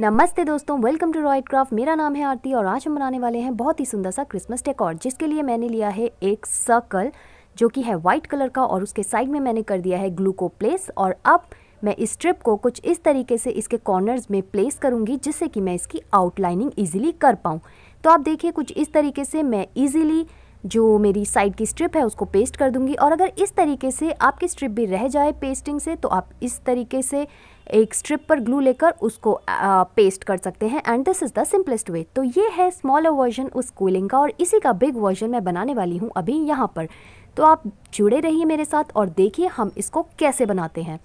नमस्ते दोस्तों welcome to riot craft मेरा नाम है आरती और आज हम बनाने वाले हैं बहुत ही सुंदर सा क्रिसमस डेकॉर्ड जिसके लिए मैंने लिया है एक सर्कल जो कि है वाइट कलर का और उसके साइड में मैंने कर दिया है ग्लू को प्लेस और अब मैं इस स्ट्रिप को कुछ इस तरीके से इसके कॉर्नर्स में प्लेस करूँगी जिससे कि मैं इसकी आउटलाइनिंग ईजिली कर पाऊँ तो आप देखिए कुछ इस तरीके से मैं ईजिली जो मेरी साइड की स्ट्रिप है उसको पेस्ट कर दूंगी और अगर इस तरीके से आपकी स्ट्रिप भी रह जाए पेस्टिंग से तो आप इस तरीके से एक स्ट्रिप पर ग्लू लेकर उसको आ, पेस्ट कर सकते हैं and this is the simplest way तो ये है स्मॉलर वर्जन उस कूलिंग का और इसी का बिग वर्जन मैं बनाने वाली हूँ अभी यहाँ पर तो आप जुड़े रहिए मेरे साथ और देखिए हम इसको कैसे बनाते हैं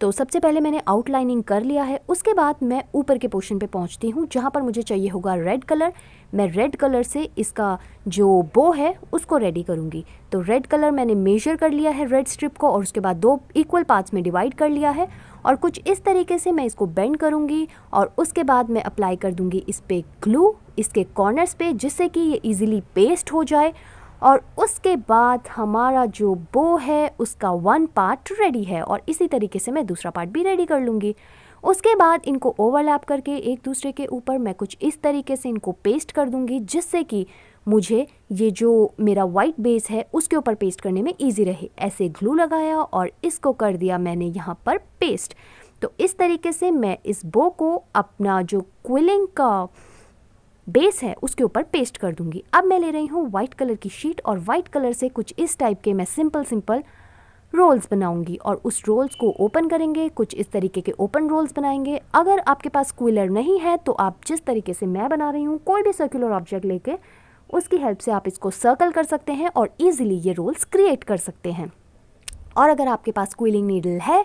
तो सबसे पहले मैंने आउटलाइनिंग कर लिया है उसके बाद मैं ऊपर के पोर्शन पे पहुंचती हूँ जहाँ पर मुझे चाहिए होगा रेड कलर मैं रेड कलर से इसका जो बो है उसको रेडी करूँगी तो रेड कलर मैंने मेजर कर लिया है रेड स्ट्रिप को और उसके बाद दो इक्वल पार्ट्स में डिवाइड कर लिया है और कुछ इस तरीके से मैं इसको बेंड करूँगी और उसके बाद मैं अप्लाई कर दूँगी इस पर ग्लू इसके कॉर्नर्स पे जिससे कि ये ईजिली पेस्ट हो जाए और उसके बाद हमारा जो बो है उसका वन पार्ट रेडी है और इसी तरीके से मैं दूसरा पार्ट भी रेडी कर लूँगी उसके बाद इनको ओवरलैप करके एक दूसरे के ऊपर मैं कुछ इस तरीके से इनको पेस्ट कर दूँगी जिससे कि मुझे ये जो मेरा वाइट बेस है उसके ऊपर पेस्ट करने में ईजी रहे ऐसे ग्लू लगाया और इसको कर दिया मैंने यहाँ पर पेस्ट तो इस तरीके से मैं इस बो को अपना जो क्विलिंग का बेस है उसके ऊपर पेस्ट कर दूंगी अब मैं ले रही हूँ व्हाइट कलर की शीट और वाइट कलर से कुछ इस टाइप के मैं सिंपल सिंपल रोल्स बनाऊंगी और उस रोल्स को ओपन करेंगे कुछ इस तरीके के ओपन रोल्स बनाएंगे अगर आपके पास कूलर नहीं है तो आप जिस तरीके से मैं बना रही हूँ कोई भी सर्कुलर ऑब्जेक्ट लेके उसकी हेल्प से आप इसको सर्कल कर सकते हैं और ईजिली ये रोल्स क्रिएट कर सकते हैं और अगर आपके पास क्विलिंग नीडल है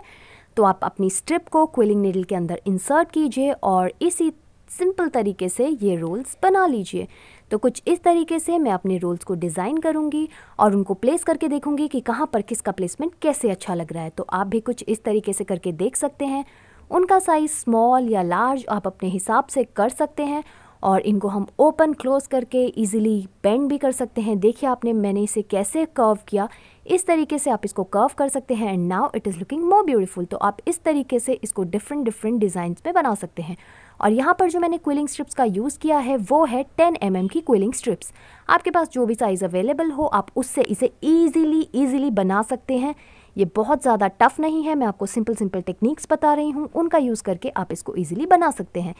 तो आप अपनी स्ट्रिप को क्विलिंग नीडल के अंदर इंसर्ट कीजिए और इसी सिंपल तरीके से ये रोल्स बना लीजिए तो कुछ इस तरीके से मैं अपने रोल्स को डिज़ाइन करूँगी और उनको प्लेस करके देखूँगी कि कहाँ पर किसका प्लेसमेंट कैसे अच्छा लग रहा है तो आप भी कुछ इस तरीके से करके देख सकते हैं उनका साइज़ स्मॉल या लार्ज आप अपने हिसाब से कर सकते हैं और इनको हम ओपन क्लोज करके इजीली बेंड भी कर सकते हैं देखिए आपने मैंने इसे कैसे कर्व किया इस तरीके से आप इसको कर्व कर सकते हैं and now it is looking more beautiful तो आप इस तरीके से इसको डिफरेंट डिफरेंट डिज़ाइंस में बना सकते हैं और यहाँ पर जो मैंने क्विलिंग स्ट्रिप्स का यूज़ किया है वो है 10 एम mm की क्विलिंग स्ट्रिप्स आपके पास जो भी साइज़ अवेलेबल हो आप उससे इसे ईजिली ईजिली बना सकते हैं ये बहुत ज़्यादा टफ नहीं है मैं आपको सिंपल सिंपल टेक्निक्स बता रही हूँ उनका यूज़ करके आप इसको ईजिली बना सकते हैं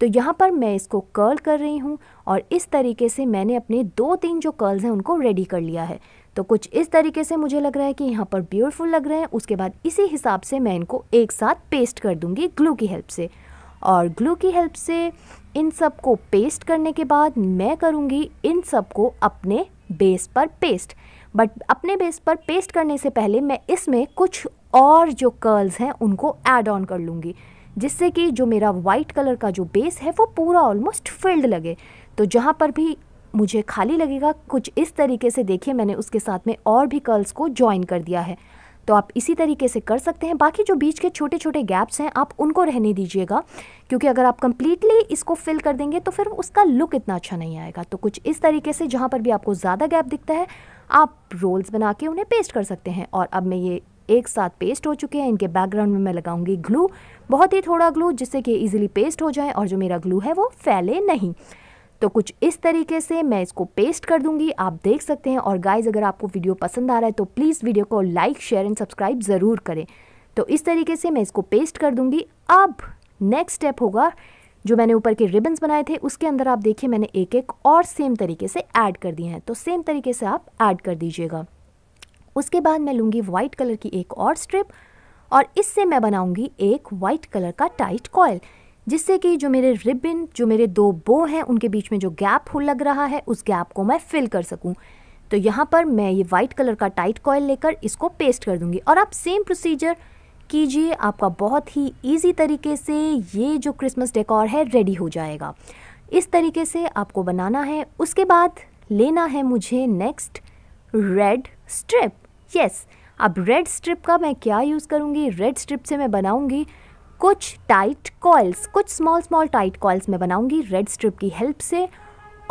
तो यहाँ पर मैं इसको कर्ल कर रही हूँ और इस तरीके से मैंने अपने दो तीन जो कर्ल्स हैं उनको रेडी कर लिया है तो कुछ इस तरीके से मुझे लग रहा है कि यहाँ पर ब्यूटीफुल लग रहे हैं उसके बाद इसी हिसाब से मैं इनको एक साथ पेस्ट कर दूँगी ग्लू की हेल्प से और ग्लू की हेल्प से इन सब को पेस्ट करने के बाद मैं करूँगी इन सब को अपने बेस पर पेस्ट बट अपने बेस पर पेस्ट करने से पहले मैं इसमें कुछ और जो कर्ल्स हैं उनको ऐड ऑन कर लूँगी जिससे कि जो मेरा वाइट कलर का जो बेस है वो पूरा ऑलमोस्ट फिल्ड लगे तो जहाँ पर भी मुझे खाली लगेगा कुछ इस तरीके से देखिए मैंने उसके साथ में और भी कर्ल्स को ज्वाइन कर दिया है तो आप इसी तरीके से कर सकते हैं बाकी जो बीच के छोटे छोटे गैप्स हैं आप उनको रहने दीजिएगा क्योंकि अगर आप कंप्लीटली इसको फिल कर देंगे तो फिर उसका लुक इतना अच्छा नहीं आएगा तो कुछ इस तरीके से जहाँ पर भी आपको ज़्यादा गैप दिखता है आप रोल्स बना के उन्हें पेस्ट कर सकते हैं और अब मैं ये एक साथ पेस्ट हो चुके हैं इनके बैकग्राउंड में मैं लगाऊंगी ग्लू बहुत ही थोड़ा ग्लू जिससे कि इजीली पेस्ट हो जाए और जो मेरा ग्लू है वो फैले नहीं तो कुछ इस तरीके से मैं इसको पेस्ट कर दूंगी आप देख सकते हैं और गाइज अगर आपको वीडियो पसंद आ रहा है तो प्लीज़ वीडियो को लाइक शेयर एंड सब्सक्राइब ज़रूर करें तो इस तरीके से मैं इसको पेस्ट कर दूंगी अब नेक्स्ट स्टेप होगा जो मैंने ऊपर के रिबन्स बनाए थे उसके अंदर आप देखिए मैंने एक एक और सेम तरीके से ऐड कर दिए हैं तो सेम तरीके से आप ऐड कर दीजिएगा उसके बाद मैं लूँगी वाइट कलर की एक और स्ट्रिप और इससे मैं बनाऊँगी एक वाइट कलर का टाइट कॉयल जिससे कि जो मेरे रिबिन जो मेरे दो बो हैं उनके बीच में जो गैप लग रहा है उस गैप को मैं फिल कर सकूँ तो यहाँ पर मैं ये वाइट कलर का टाइट कॉयल लेकर इसको पेस्ट कर दूँगी और आप सेम प्रोसीजर कीजिए आपका बहुत ही इजी तरीके से ये जो क्रिसमस डेकोर है रेडी हो जाएगा इस तरीके से आपको बनाना है उसके बाद लेना है मुझे नेक्स्ट रेड स्ट्रिप यस अब रेड स्ट्रिप का मैं क्या यूज़ करूँगी रेड स्ट्रिप से मैं बनाऊँगी कुछ टाइट कॉइल्स कुछ स्मॉल स्मॉल टाइट कॉइल्स मैं बनाऊंगी रेड स्ट्रिप की हेल्प से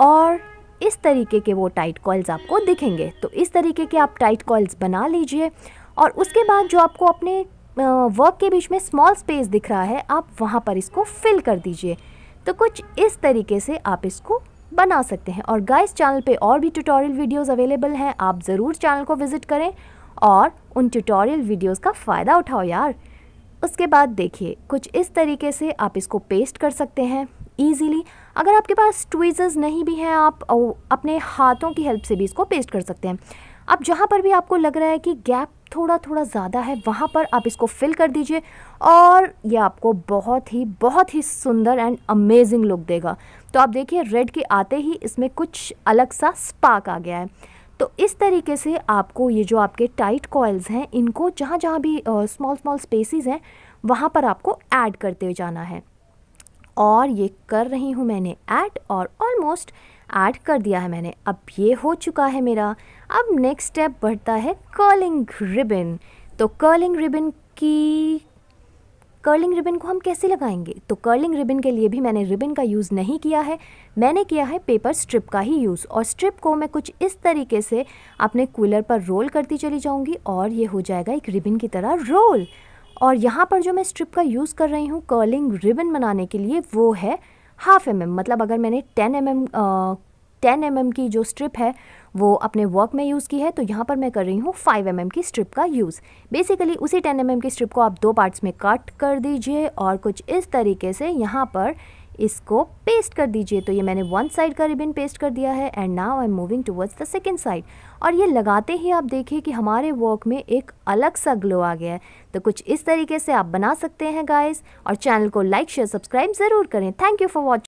और इस तरीके के वो टाइट कॉइल्स आपको दिखेंगे तो इस तरीके के आप टाइट कॉइल्स बना लीजिए और उसके बाद जो आपको अपने वर्क के बीच में स्मॉल स्पेस दिख रहा है आप वहाँ पर इसको फिल कर दीजिए तो कुछ इस तरीके से आप इसको बना सकते हैं और गाइस चैनल पे और भी ट्यूटोरियल वीडियोस अवेलेबल हैं आप ज़रूर चैनल को विज़िट करें और उन ट्यूटोरियल वीडियोस का फ़ायदा उठाओ यार उसके बाद देखिए कुछ इस तरीके से आप इसको पेस्ट कर सकते हैं ईजीली अगर आपके पास ट्वीज़र्स नहीं भी हैं आप अपने हाथों की हेल्प से भी इसको पेस्ट कर सकते हैं अब जहाँ पर भी आपको लग रहा है कि गैप थोड़ा थोड़ा ज़्यादा है वहाँ पर आप इसको फिल कर दीजिए और ये आपको बहुत ही बहुत ही सुंदर एंड अमेजिंग लुक देगा तो आप देखिए रेड के आते ही इसमें कुछ अलग सा स्पार्क आ गया है तो इस तरीके से आपको ये जो आपके टाइट कॉयल्स हैं इनको जहाँ जहाँ भी स्मॉल स्मॉल स्पेसिस हैं वहाँ पर आपको ऐड करते हुए जाना है और ये कर रही हूँ मैंने ऐड और ऑलमोस्ट ऐड कर दिया है मैंने अब ये हो चुका है मेरा अब नेक्स्ट स्टेप बढ़ता है कर्लिंग रिबन तो कर्लिंग रिबन की कर्लिंग रिबन को हम कैसे लगाएंगे तो कर्लिंग रिबन के लिए भी मैंने रिबन का यूज़ नहीं किया है मैंने किया है पेपर स्ट्रिप का ही यूज़ और स्ट्रिप को मैं कुछ इस तरीके से अपने कूलर पर रोल करती चली जाऊँगी और ये हो जाएगा एक रिबन की तरह रोल और यहाँ पर जो मैं स्ट्रिप का यूज़ कर रही हूँ कर्लिंग रिबन बनाने के लिए वो है हाफ एम एम मतलब अगर मैंने ten M M ten M की जो स्ट्रिप है वो अपने वर्क में यूज़ की है तो यहाँ पर मैं कर रही हूँ फाइव एम की स्ट्रिप का यूज़ बेसिकली उसी टेन एम की स्ट्रिप को आप दो पार्ट्स में कट कर दीजिए और कुछ इस तरीके से यहाँ पर इसको पेस्ट कर दीजिए तो ये मैंने वन साइड का रिबन पेस्ट कर दिया है and now I am moving towards the second side और ये लगाते ही आप देखिए कि हमारे वर्क में एक अलग सा ग्लो आ गया है तो कुछ इस तरीके से आप बना सकते हैं गाइस और चैनल को लाइक शेयर सब्सक्राइब ज़रूर करें थैंक यू फॉर वॉचिंग